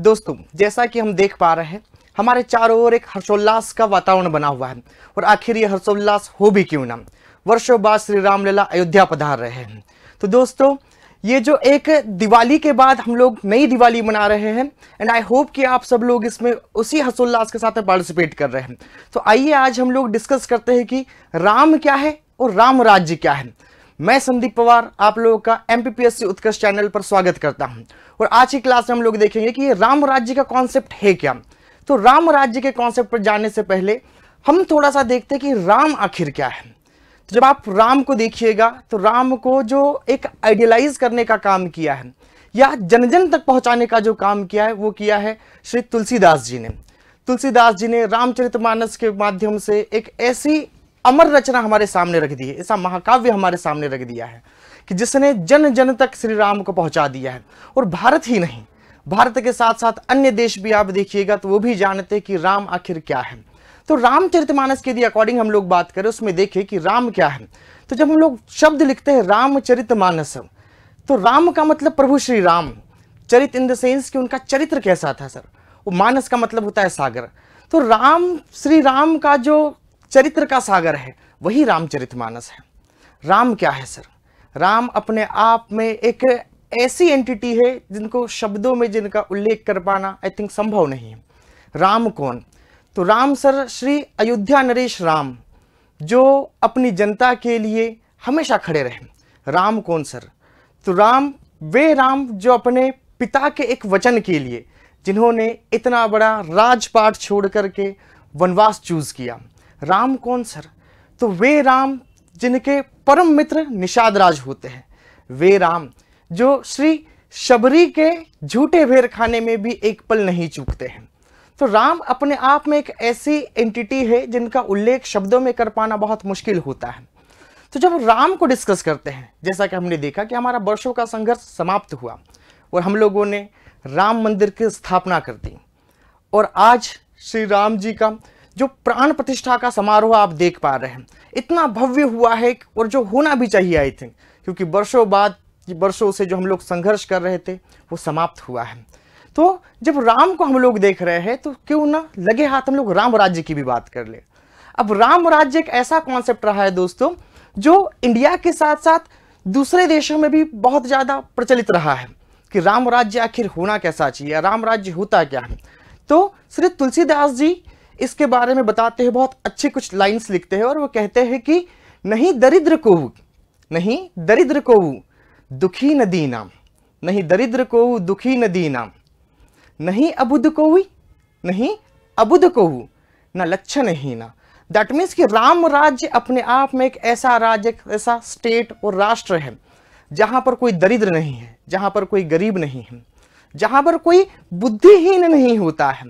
दोस्तों जैसा कि हम देख पा रहे हैं हमारे चारों ओर एक हर्षोल्लास का वातावरण बना हुआ है और आखिर ये हर्षोल्लास हो भी क्यों ना वर्षों बाद श्री रामलीला अयोध्या पधार रहे हैं तो दोस्तों ये जो एक दिवाली के बाद हम लोग नई दिवाली मना रहे हैं एंड आई होप कि आप सब लोग इसमें उसी हर्षोल्लास के साथ पार्टिसिपेट कर रहे हैं तो आइए आज हम लोग डिस्कस करते हैं कि राम क्या है और राम राज्य क्या है मैं संदीप पवार आप लोगों का एम उत्कर्ष चैनल पर स्वागत करता हूँ और आज की क्लास में हम लोग देखेंगे कि राम राज्य का कॉन्सेप्ट है क्या तो राम राज्य के कॉन्सेप्ट पर जाने से पहले हम थोड़ा सा देखते हैं कि राम आखिर क्या है तो जब आप राम को देखिएगा तो राम को जो एक आइडियलाइज करने का काम किया है या जन जन तक पहुंचाने का जो काम किया है वो किया है श्री तुलसीदास जी ने तुलसीदास जी ने रामचरितमानस के माध्यम से एक ऐसी अमर रचना हमारे सामने रख दी है ऐसा महाकाव्य हमारे सामने रख दिया है कि जिसने जन जन तक श्री राम को पहुंचा दिया है और भारत ही नहीं भारत के साथ साथ अन्य देश भी आप देखिएगा तो वो भी जानते हैं कि राम आखिर क्या है तो रामचरितमानस के अकॉर्डिंग हम लोग बात करें उसमें देखें कि राम क्या है तो जब हम लोग शब्द लिखते हैं रामचरितमानस तो राम का मतलब प्रभु श्री राम चरित इन द सेंस कि उनका चरित्र कैसा था सर वो मानस का मतलब होता है सागर तो राम श्री राम का जो चरित्र का सागर है वही रामचरितमानस है राम क्या है सर राम अपने आप में एक ऐसी एंटिटी है जिनको शब्दों में जिनका उल्लेख कर पाना आई थिंक संभव नहीं है राम कौन तो राम सर श्री अयोध्या नरेश राम जो अपनी जनता के लिए हमेशा खड़े रहे राम कौन सर तो राम वे राम जो अपने पिता के एक वचन के लिए जिन्होंने इतना बड़ा राजपाट छोड़ करके वनवास चूज़ किया राम कौन सर तो वे राम जिनके परम मित्र निषाद राज होते हैं वे राम जो श्री शबरी के झूठे भेर खाने में भी एक पल नहीं चूकते हैं तो राम अपने आप में एक ऐसी एंटिटी है जिनका उल्लेख शब्दों में कर पाना बहुत मुश्किल होता है तो जब राम को डिस्कस करते हैं जैसा कि हमने देखा कि हमारा वर्षों का संघर्ष समाप्त हुआ और हम लोगों ने राम मंदिर की स्थापना कर दी और आज श्री राम जी का जो प्राण प्रतिष्ठा का समारोह आप देख पा रहे हैं इतना भव्य हुआ है और जो होना भी चाहिए आई थिंक क्योंकि वर्षों बाद वर्षों से जो हम लोग संघर्ष कर रहे थे वो समाप्त हुआ है तो जब राम को हम लोग देख रहे हैं तो क्यों ना लगे हाथ हम लोग राम राज्य की भी बात कर ले अब राम राज्य एक ऐसा कॉन्सेप्ट रहा है दोस्तों जो इंडिया के साथ साथ दूसरे देशों में भी बहुत ज़्यादा प्रचलित रहा है कि राम राज्य आखिर होना कैसा चाहिए राम राज्य होता क्या है तो श्री तुलसीदास जी इसके बारे में बताते हैं बहुत अच्छे कुछ लाइन्स लिखते हैं और वो कहते हैं कि नहीं दरिद्र को नहीं दरिद्र को दुखी नदी नाम नहीं दरिद्र को दुखी नदी नाम नहीं अबुद को नहीं अबुद को ना लक्षण ही ना दैट मीन्स कि राम राज्य अपने आप में एक ऐसा राज्य एक ऐसा स्टेट और राष्ट्र है जहां पर कोई दरिद्र नहीं है जहां पर कोई गरीब नहीं है जहां पर कोई बुद्धिहीन नहीं होता है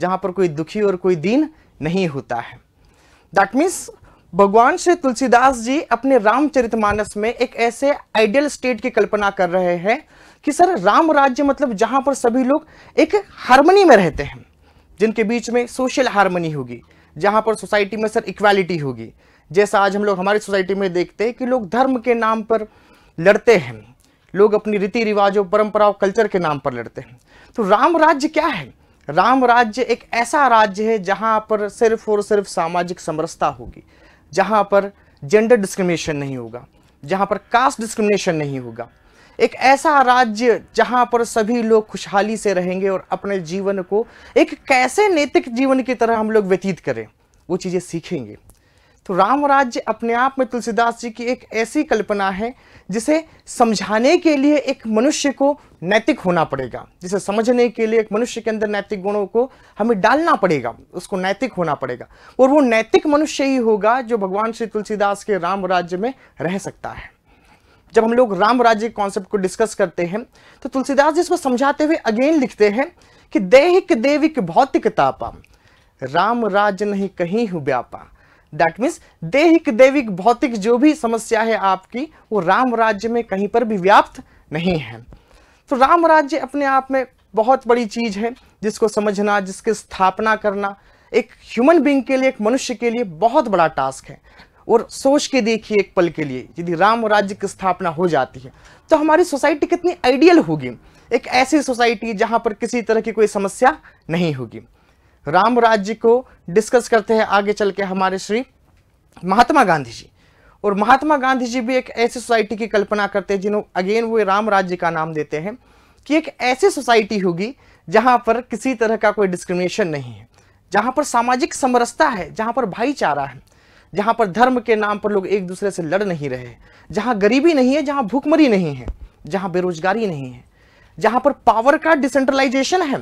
जहाँ पर कोई दुखी और कोई दीन नहीं होता है दैट मीन्स भगवान श्री तुलसीदास जी अपने रामचरितमानस में एक ऐसे आइडियल स्टेट की कल्पना कर रहे हैं कि सर राम राज्य मतलब जहाँ पर सभी लोग एक हारमोनी में रहते हैं जिनके बीच में सोशल हारमोनी होगी जहाँ पर सोसाइटी में सर इक्वालिटी होगी जैसा आज हम लोग हमारी सोसाइटी में देखते हैं कि लोग धर्म के नाम पर लड़ते हैं लोग अपनी रीति रिवाजों परंपराओं कल्चर के नाम पर लड़ते हैं तो राम राज्य क्या है राम राज्य एक ऐसा राज्य है जहाँ पर सिर्फ और सिर्फ सामाजिक समरसता होगी जहाँ पर जेंडर डिस्क्रिमिनेशन नहीं होगा जहाँ पर कास्ट डिस्क्रिमिनेशन नहीं होगा एक ऐसा राज्य जहाँ पर सभी लोग खुशहाली से रहेंगे और अपने जीवन को एक कैसे नैतिक जीवन की तरह हम लोग व्यतीत करें वो चीज़ें सीखेंगे तो राम राज्य अपने आप में तुलसीदास जी की एक ऐसी कल्पना है जिसे समझाने के लिए एक मनुष्य को नैतिक होना पड़ेगा जिसे समझने के लिए एक मनुष्य के अंदर नैतिक गुणों को हमें डालना पड़ेगा उसको नैतिक होना पड़ेगा और वो नैतिक मनुष्य ही होगा जो भगवान श्री तुलसीदास के राम राज्य में रह सकता है जब हम लोग राम राज्य कॉन्सेप्ट को डिस्कस करते हैं तो तुलसीदास जी इसको समझाते हुए अगेन लिखते हैं कि देहिक देविक भौतिक तापा राम राज्य नहीं कहीं हूँ व्यापा दैट मीन्स देहिक देविक भौतिक जो भी समस्या है आपकी वो राम राज्य में कहीं पर भी व्याप्त नहीं है तो राम राज्य अपने आप में बहुत बड़ी चीज़ है जिसको समझना जिसकी स्थापना करना एक ह्यूमन बींग के लिए एक मनुष्य के लिए बहुत बड़ा टास्क है और सोच के देखिए एक पल के लिए यदि राम राज्य की स्थापना हो जाती है तो हमारी सोसाइटी कितनी आइडियल होगी एक ऐसी सोसाइटी जहाँ पर किसी तरह की कोई समस्या नहीं होगी राम राज्य को डिस्कस करते हैं आगे चल के हमारे श्री महात्मा गांधी जी और महात्मा गांधी जी भी एक ऐसी सोसाइटी की कल्पना करते हैं जिन्हों अगेन वो राम राज्य का नाम देते हैं कि एक ऐसी सोसाइटी होगी जहाँ पर किसी तरह का कोई डिस्क्रिमिनेशन नहीं है जहाँ पर सामाजिक समरसता है जहाँ पर भाईचारा है जहाँ पर धर्म के नाम पर लोग एक दूसरे से लड़ नहीं रहे जहाँ गरीबी नहीं है जहाँ भूखमरी नहीं है जहाँ बेरोजगारी नहीं है जहाँ पर पावर का डिसेंट्रलाइजेशन है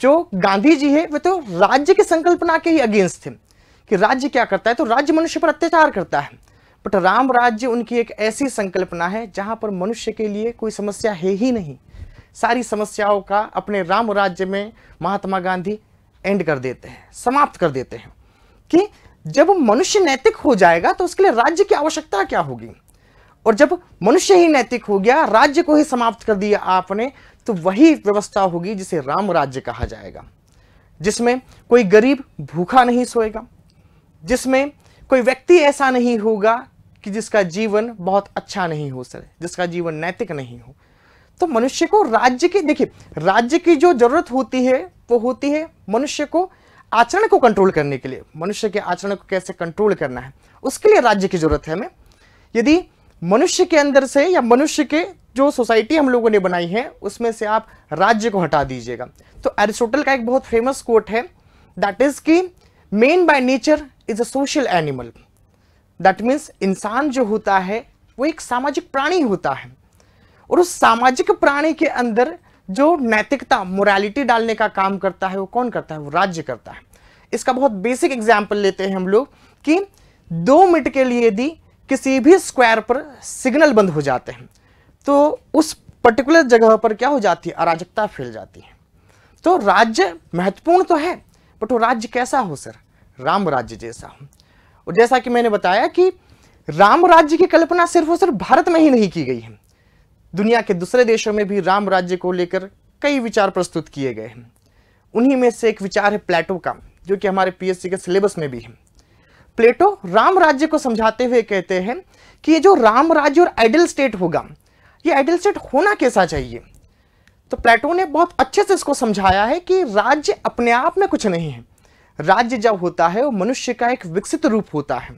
जो गांधी जी है वे तो राज्य की संकल्पना के ही अगेंस्ट थे कि राज्य क्या करता है तो राज्य मनुष्य पर अत्याचार करता है बट राम राज्य उनकी एक ऐसी संकल्पना है जहां पर मनुष्य के लिए कोई समस्या है ही नहीं सारी समस्याओं का अपने राम राज्य में महात्मा गांधी एंड कर देते हैं समाप्त कर देते हैं कि जब मनुष्य नैतिक हो जाएगा तो उसके लिए राज्य की आवश्यकता क्या होगी और जब मनुष्य ही नैतिक हो गया राज्य को ही समाप्त कर दिया आपने तो वही व्यवस्था होगी जिसे राम राज्य कहा जाएगा जिसमें कोई गरीब भूखा नहीं सोएगा जिसमें कोई व्यक्ति ऐसा नहीं होगा कि जिसका जीवन बहुत अच्छा नहीं हो सके जिसका जीवन नैतिक नहीं हो तो मनुष्य को राज्य की देखिए राज्य की जो जरूरत होती है वो होती है मनुष्य को आचरण को कंट्रोल करने के लिए मनुष्य के आचरण को कैसे कंट्रोल करना है उसके लिए राज्य की जरूरत है हमें यदि मनुष्य के अंदर से या मनुष्य के जो सोसाइटी हम लोगों ने बनाई है उसमें से आप राज्य को हटा दीजिएगा तो एरिस्टोटल का एक बहुत फेमस कोट है दैट इज कि man by nature is a social animal that means इंसान जो होता है वो एक सामाजिक प्राणी होता है और उस सामाजिक प्राणी के अंदर जो नैतिकता मोरालिटी डालने का काम करता है वो कौन करता है वो राज्य करता है इसका बहुत बेसिक एग्जाम्पल लेते हैं हम लोग कि दो मिनट के लिए यदि किसी भी स्क्वायर पर सिग्नल बंद हो जाते हैं तो उस पर्टिकुलर जगह पर क्या हो जाती है अराजकता फैल जाती है तो राज्य महत्वपूर्ण तो है बट वो राज्य कैसा हो सर राम राज्य जैसा हो और जैसा कि मैंने बताया कि राम राज्य की कल्पना सिर्फ और सिर्फ भारत में ही नहीं की गई है दुनिया के दूसरे देशों में भी राम राज्य को लेकर कई विचार प्रस्तुत किए गए हैं उन्हीं में से एक विचार है प्लेटो का जो कि हमारे पीएससी के सिलेबस में भी है प्लेटो राम राज्य को समझाते हुए कहते हैं कि ये जो राम राज्य और आइडल स्टेट होगा ये आइडियल स्टेट होना कैसा चाहिए तो प्लेटो ने बहुत अच्छे से इसको समझाया है कि राज्य अपने आप में कुछ नहीं है राज्य जब होता है वो मनुष्य का एक विकसित रूप होता है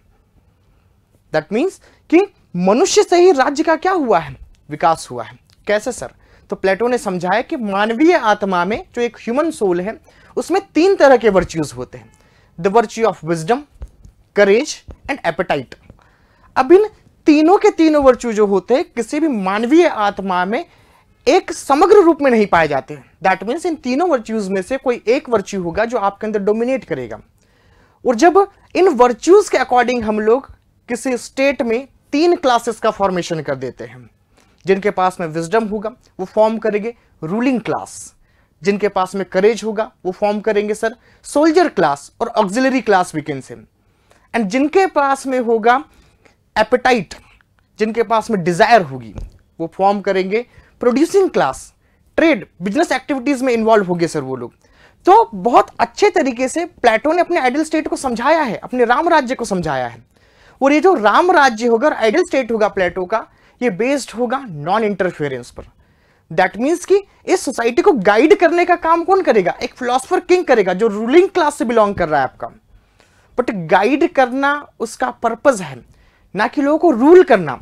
दैट मीन्स कि मनुष्य से ही राज्य का क्या हुआ है विकास हुआ है कैसे सर तो प्लेटो ने समझाया कि मानवीय आत्मा में जो एक ह्यूमन सोल है उसमें तीन तरह के वर्च्यूज होते हैं the virtue of wisdom courage and appetite अब इन तीनों के तीनों वर्च्यू जो होते हैं किसी भी मानवीय आत्मा में एक समग्र रूप में नहीं पाए जाते दैट मीन्स इन तीनों वर्च्यूज में से कोई एक वर्च्यू होगा जो आपके अंदर डोमिनेट करेगा और जब इन वर्च्यूज के अकॉर्डिंग हम लोग किसी स्टेट में तीन क्लासेस का फॉर्मेशन कर देते हैं जिनके पास में विजडम होगा वो फॉर्म करेंगे रूलिंग क्लास जिनके पास में करेज होगा वो फॉर्म करेंगे सर सोल्जर क्लास और ऑक्सिलरी क्लास कैन से एंड जिनके पास में होगा एपेटाइट जिनके पास में डिजायर होगी वो फॉर्म करेंगे producing class trade business activities में इन्वॉल्व होंगे सर वो लोग तो बहुत अच्छे तरीके से प्लेटो ने अपने आइडल स्टेट को समझाया है अपने राम राज्य को समझाया है और ये जो राम राज्य होगा और आइडल स्टेट होगा प्लेटो का ये बेस्ड होगा नॉन इंटरफेरेंस पर दैट मीन्स कि इस सोसाइटी को गाइड करने का काम कौन करेगा एक फिलोसफर किंग करेगा जो रूलिंग क्लास से बिलोंग कर रहा है आपका बट गाइड करना उसका पर्पज है ना कि लोगों को रूल करना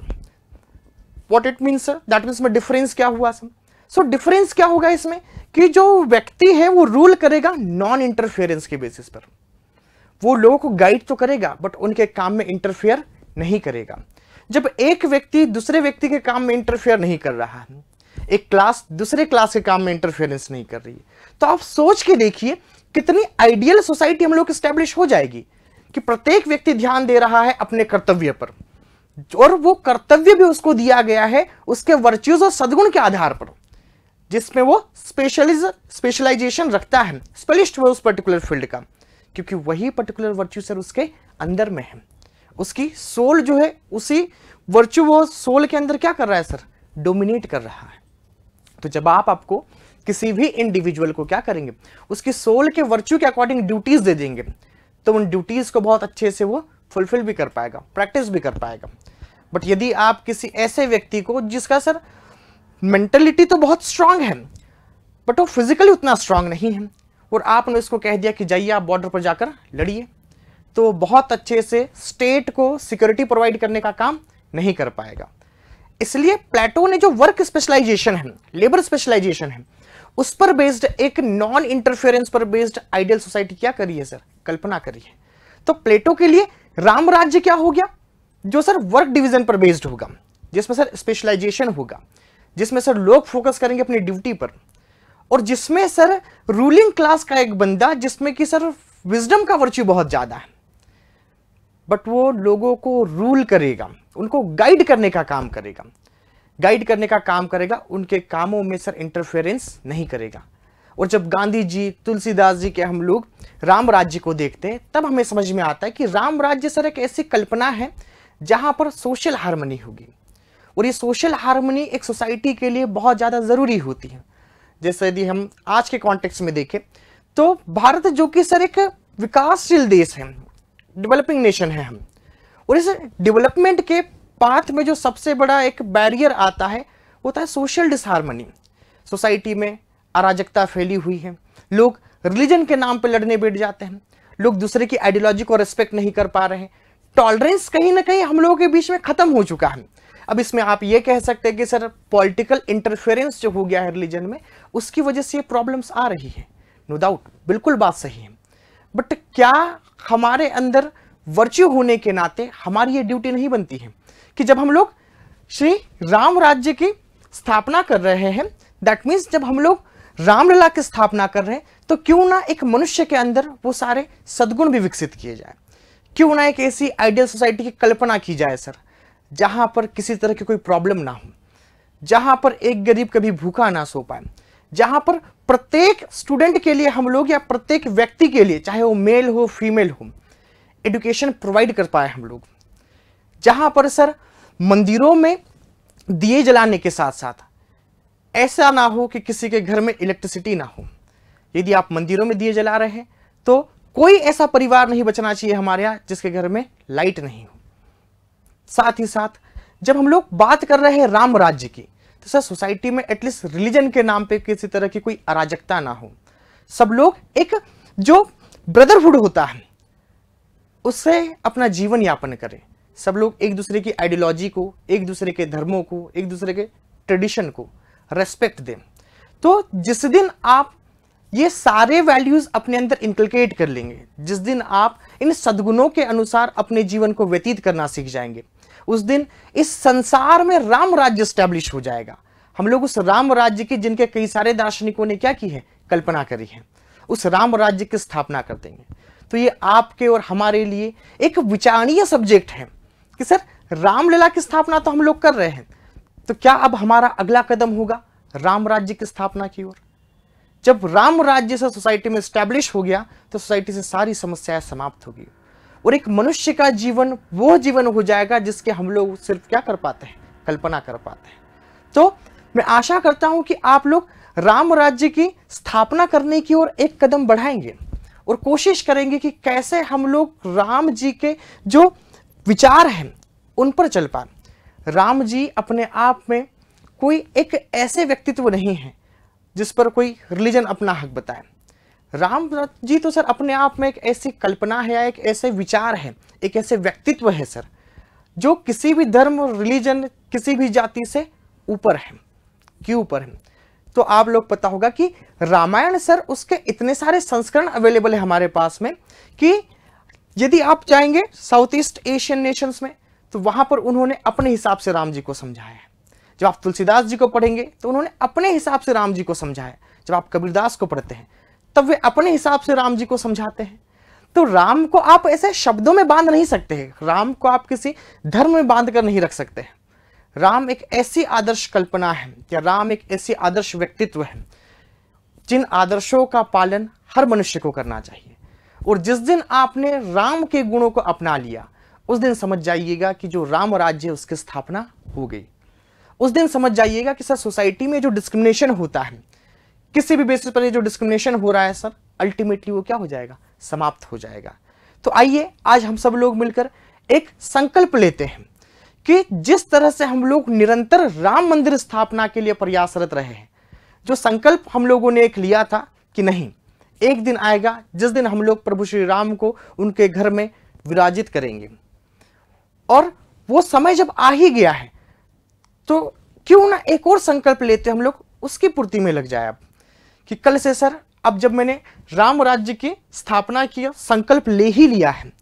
what it means sir that means में डिफरेंस क्या हुआ सर सो डिफरेंस क्या होगा इसमें कि जो व्यक्ति है वो रूल करेगा नॉन इंटरफेरेंस के बेसिस पर वो लोगों को गाइड तो करेगा बट उनके काम में इंटरफेयर नहीं करेगा जब एक व्यक्ति दूसरे व्यक्ति के काम में इंटरफेयर नहीं कर रहा है एक क्लास दूसरे क्लास के काम में इंटरफेरेंस नहीं कर रही है तो आप सोच के देखिए कितनी आइडियल सोसाइटी हम लोग स्टैब्लिश हो जाएगी कि प्रत्येक व्यक्ति ध्यान दे रहा है अपने कर्तव्य पर और वो कर्तव्य भी उसको दिया गया है उसके वर्च्यूज और सदगुण के आधार पर जिसमें वो स्पेशलिज स्पेशलाइजेशन रखता है स्पेशलिस्ट वो उस पर्टिकुलर फील्ड का क्योंकि वही पर्टिकुलर वर्च्यू सर उसके अंदर में है उसकी सोल जो है उसी वर्च्यू वो सोल के अंदर क्या कर रहा है सर डोमिनेट कर रहा है तो जब आप आपको किसी भी इंडिविजुअल को क्या करेंगे उसकी सोल के वर्च्यू के अकॉर्डिंग ड्यूटीज दे देंगे तो उन ड्यूटीज़ को बहुत अच्छे से वो फुलफिल भी कर पाएगा प्रैक्टिस भी कर पाएगा बट यदि आप किसी ऐसे व्यक्ति को जिसका सर मेंटलिटी तो बहुत स्ट्रांग है बट वो फिजिकली उतना स्ट्रांग नहीं है और आपने इसको कह दिया कि जाइए आप बॉर्डर पर जाकर लड़िए तो बहुत अच्छे से स्टेट को सिक्योरिटी प्रोवाइड करने का काम नहीं कर पाएगा इसलिए प्लेटो ने जो वर्क स्पेशलाइजेशन है लेबर स्पेशलाइजेशन है उस पर बेस्ड एक नॉन इंटरफेरेंस पर बेस्ड आइडियल सोसाइटी क्या करी है सर कल्पना करिए तो प्लेटो के लिए राम राज्य क्या हो गया जो सर वर्क डिवीजन पर बेस्ड होगा जिसमें सर स्पेशलाइजेशन होगा जिसमें सर लोग फोकस करेंगे अपनी ड्यूटी पर और जिसमें सर रूलिंग क्लास का एक बंदा जिसमें कि सर विजडम का वर्च्यू बहुत ज़्यादा है बट वो लोगों को रूल करेगा उनको गाइड करने का काम करेगा गाइड करने का काम करेगा उनके कामों में सर इंटरफेरेंस नहीं करेगा और जब गांधी जी तुलसीदास जी के हम लोग राम राज्य को देखते हैं तब हमें समझ में आता है कि राम राज्य सर एक ऐसी कल्पना है जहाँ पर सोशल हारमोनी होगी और ये सोशल हारमोनी एक सोसाइटी के लिए बहुत ज़्यादा ज़रूरी होती है जैसे यदि हम आज के कॉन्टेक्स्ट में देखें तो भारत जो कि सर एक विकासशील देश है डेवलपिंग नेशन है हम और इस डेवलपमेंट के पाथ में जो सबसे बड़ा एक बैरियर आता है वो होता है सोशल डिसहारमनी सोसाइटी में अराजकता फैली हुई है लोग रिलीजन के नाम पर लड़ने बैठ जाते हैं लोग दूसरे की आइडियोलॉजी को रेस्पेक्ट नहीं कर पा रहे हैं टॉलरेंस कहीं ना कहीं हम लोगों के बीच में ख़त्म हो चुका है अब इसमें आप ये कह सकते हैं कि सर पॉलिटिकल इंटरफेरेंस जो हो गया है रिलीजन में उसकी वजह से ये प्रॉब्लम्स आ रही है नो डाउट बिल्कुल बात सही है बट क्या हमारे अंदर वर्च्यू होने के नाते हमारी ये ड्यूटी नहीं बनती है कि जब हम लोग श्री राम राज्य की स्थापना कर रहे हैं दैट मीन्स जब हम लोग रामलला की स्थापना कर रहे हैं तो क्यों ना एक मनुष्य के अंदर वो सारे सद्गुण भी विकसित किए जाए क्यों ना एक ऐसी आइडियल सोसाइटी की कल्पना की जाए सर जहाँ पर किसी तरह की कोई प्रॉब्लम ना हो जहाँ पर एक गरीब कभी भूखा ना सो पाए जहाँ पर प्रत्येक स्टूडेंट के लिए हम लोग या प्रत्येक व्यक्ति के लिए चाहे वो मेल हो फीमेल हो एडुकेशन प्रोवाइड कर पाए हम लोग जहाँ पर सर मंदिरों में दिए जलाने के साथ साथ ऐसा ना हो कि किसी के घर में इलेक्ट्रिसिटी ना हो यदि आप मंदिरों में दिए जला रहे हैं तो कोई ऐसा परिवार नहीं बचना चाहिए हमारे यहाँ जिसके घर में लाइट नहीं हो साथ ही साथ जब हम लोग बात कर रहे हैं राम राज्य की तो सर सोसाइटी में एटलीस्ट रिलीजन के नाम पे किसी तरह की कोई अराजकता ना हो सब लोग एक जो ब्रदरहुड होता है उससे अपना जीवन यापन करें सब लोग एक दूसरे की आइडियोलॉजी को एक दूसरे के धर्मों को एक दूसरे के ट्रेडिशन को रेस्पेक्ट दें तो जिस दिन आप ये सारे वैल्यूज अपने अंदर इंकलकेट कर लेंगे जिस दिन आप इन सदगुणों के अनुसार अपने जीवन को व्यतीत करना सीख जाएंगे उस दिन इस संसार में राम राज्य स्टैब्लिश हो जाएगा हम लोग उस राम राज्य की जिनके कई सारे दार्शनिकों ने क्या की है कल्पना करी है उस राम राज्य की स्थापना कर देंगे तो ये आपके और हमारे लिए एक विचारणीय सब्जेक्ट है कि सर रामलीला की स्थापना तो हम लोग कर रहे हैं तो क्या अब हमारा अगला कदम होगा राम राज्य की स्थापना की ओर जब राम राज्य से सोसाइटी में स्टैब्लिश हो गया तो सोसाइटी से सारी समस्याएं समाप्त होगी और एक मनुष्य का जीवन वो जीवन हो जाएगा जिसके हम लोग सिर्फ क्या कर पाते हैं कल्पना कर पाते हैं तो मैं आशा करता हूं कि आप लोग राम राज्य की स्थापना करने की ओर एक कदम बढ़ाएंगे और कोशिश करेंगे कि कैसे हम लोग राम जी के जो विचार हैं उन पर चल पाए राम जी अपने आप में कोई एक ऐसे व्यक्तित्व नहीं है जिस पर कोई रिलीजन अपना हक बताए राम जी तो सर अपने आप में एक ऐसी कल्पना है या एक ऐसे विचार है एक ऐसे व्यक्तित्व है सर जो किसी भी धर्म रिलीजन किसी भी जाति से ऊपर है क्यों ऊपर है तो आप लोग पता होगा कि रामायण सर उसके इतने सारे संस्करण अवेलेबल है हमारे पास में कि यदि आप जाएंगे साउथ ईस्ट एशियन नेशंस में तो वहां पर उन्होंने अपने हिसाब से राम जी को समझाया जब आप तुलसीदास जी को पढ़ेंगे तो उन्होंने अपने हिसाब से राम जी को समझाया जब आप कबीरदास को पढ़ते हैं तब वे अपने हिसाब से राम जी को समझाते हैं तो राम को आप ऐसे शब्दों में बांध नहीं सकते हैं राम को आप किसी धर्म में बांध कर नहीं रख सकते हैं राम एक ऐसी आदर्श कल्पना है या राम एक ऐसी आदर्श व्यक्तित्व है जिन आदर्शों का पालन हर मनुष्य को करना चाहिए और जिस दिन आपने राम के गुणों को अपना लिया उस दिन समझ जाइएगा कि जो राम राज्य है उसकी स्थापना हो गई उस दिन समझ जाइएगा कि सर सोसाइटी में जो डिस्क्रिमिनेशन होता है किसी भी बेसिस पर जो डिस्क्रिमिनेशन हो रहा है सर अल्टीमेटली वो क्या हो जाएगा समाप्त हो जाएगा तो आइए आज हम सब लोग मिलकर एक संकल्प लेते हैं कि जिस तरह से हम लोग निरंतर राम मंदिर स्थापना के लिए प्रयासरत रहे हैं जो संकल्प हम लोगों ने एक लिया था कि नहीं एक दिन आएगा जिस दिन हम लोग प्रभु श्री राम को उनके घर में विराजित करेंगे और वो समय जब आ ही गया है तो क्यों ना एक और संकल्प लेते हम लोग उसकी पूर्ति में लग जाए अब कि कल से सर अब जब मैंने राम राज्य की स्थापना की संकल्प ले ही लिया है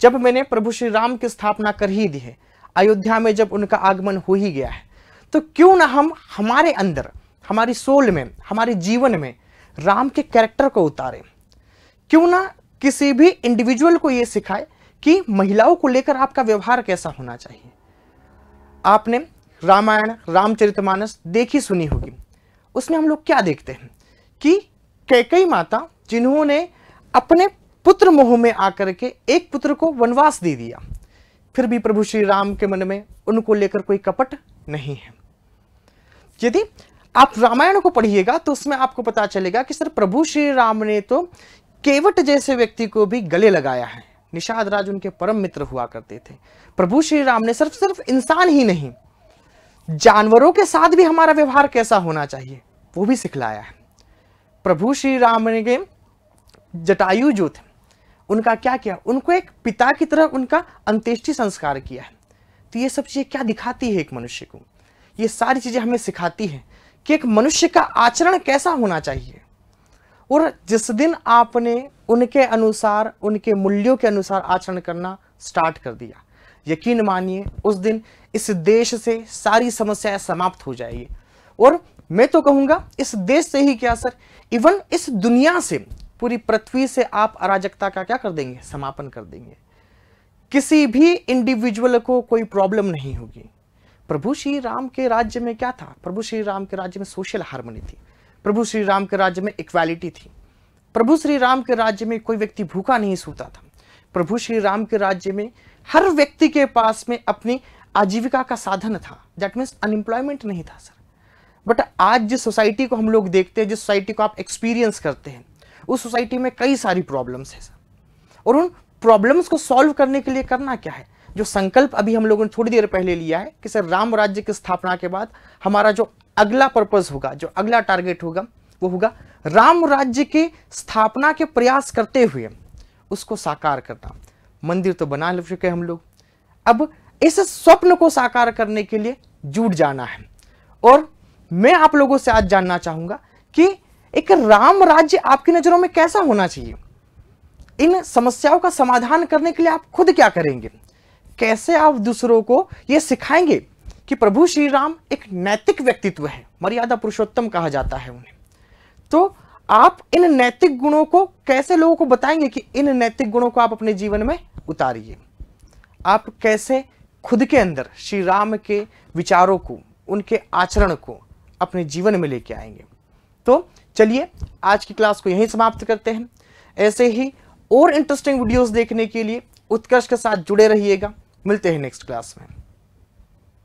जब मैंने प्रभु श्री राम की स्थापना कर ही दी है अयोध्या में जब उनका आगमन हो ही गया है तो क्यों ना हम हमारे अंदर हमारी सोल में हमारे जीवन में राम के कैरेक्टर को उतारें क्यों ना किसी भी इंडिविजुअल को ये सिखाए कि महिलाओं को लेकर आपका व्यवहार कैसा होना चाहिए आपने रामायण रामचरितमानस देखी सुनी होगी उसमें हम लोग क्या देखते हैं कि कैकई माता जिन्होंने अपने पुत्र मोह में आकर के एक पुत्र को वनवास दे दिया फिर भी प्रभु श्री राम के मन में उनको लेकर कोई कपट नहीं है यदि आप रामायण को पढ़िएगा तो उसमें आपको पता चलेगा कि सर प्रभु श्री राम ने तो केवट जैसे व्यक्ति को भी गले लगाया है निषाद राज उनके परम मित्र हुआ करते थे प्रभु श्री राम ने सिर्फ सिर्फ इंसान ही नहीं जानवरों के साथ भी हमारा व्यवहार कैसा होना चाहिए वो भी सिखलाया है प्रभु श्री राम ने जटायु जो थे उनका क्या किया उनको एक पिता की तरह उनका अंत्येष्टि संस्कार किया है तो ये सब चीज़ें क्या दिखाती है एक मनुष्य को ये सारी चीज़ें हमें सिखाती है कि एक मनुष्य का आचरण कैसा होना चाहिए और जिस दिन आपने उनके अनुसार उनके मूल्यों के अनुसार आचरण करना स्टार्ट कर दिया यकीन मानिए उस दिन इस देश से सारी समस्याएं समाप्त हो जाएगी और मैं तो कहूंगा इस देश से ही क्या सर इवन इस दुनिया से पूरी पृथ्वी से आप अराजकता का क्या कर देंगे समापन कर देंगे किसी भी इंडिविजुअल को कोई प्रॉब्लम नहीं होगी प्रभु श्री राम के राज्य में क्या था प्रभु श्री राम के राज्य में सोशल हार्मनी थी प्रभु श्री राम के राज्य में इक्वालिटी थी प्रभु श्री राम के राज्य में कोई व्यक्ति भूखा नहीं सोता था प्रभु श्री राम के राज्य में हर व्यक्ति के पास में अपनी आजीविका का साधन था दैट मीन्स अनएम्प्लॉयमेंट नहीं था सर बट आज जिस सोसाइटी को हम लोग देखते हैं जिस सोसाइटी को आप एक्सपीरियंस करते हैं उस सोसाइटी में कई सारी प्रॉब्लम्स हैं सर और उन प्रॉब्लम्स को सॉल्व करने के लिए करना क्या है जो संकल्प अभी हम लोगों ने थोड़ी देर पहले लिया है कि सर राम राज्य की स्थापना के बाद हमारा जो अगला पर्पज होगा जो अगला टारगेट होगा वो होगा राम राज्य के स्थापना के प्रयास करते हुए उसको साकार करना मंदिर तो बना ले चुके हम लोग अब इस स्वप्न को साकार करने के लिए जुट जाना है और मैं आप लोगों से आज जानना चाहूंगा कि एक राम राज्य आपकी नजरों में कैसा होना चाहिए इन समस्याओं का समाधान करने के लिए आप खुद क्या करेंगे कैसे आप दूसरों को यह सिखाएंगे कि प्रभु श्री राम एक नैतिक व्यक्तित्व है मर्यादा पुरुषोत्तम कहा जाता है उन्हें तो आप इन नैतिक गुणों को कैसे लोगों को बताएंगे कि इन नैतिक गुणों को आप अपने जीवन में उतारिए आप कैसे खुद के अंदर श्री राम के विचारों को उनके आचरण को अपने जीवन में लेके आएंगे तो चलिए आज की क्लास को यहीं समाप्त करते हैं ऐसे ही और इंटरेस्टिंग वीडियोस देखने के लिए उत्कर्ष के साथ जुड़े रहिएगा मिलते हैं नेक्स्ट क्लास में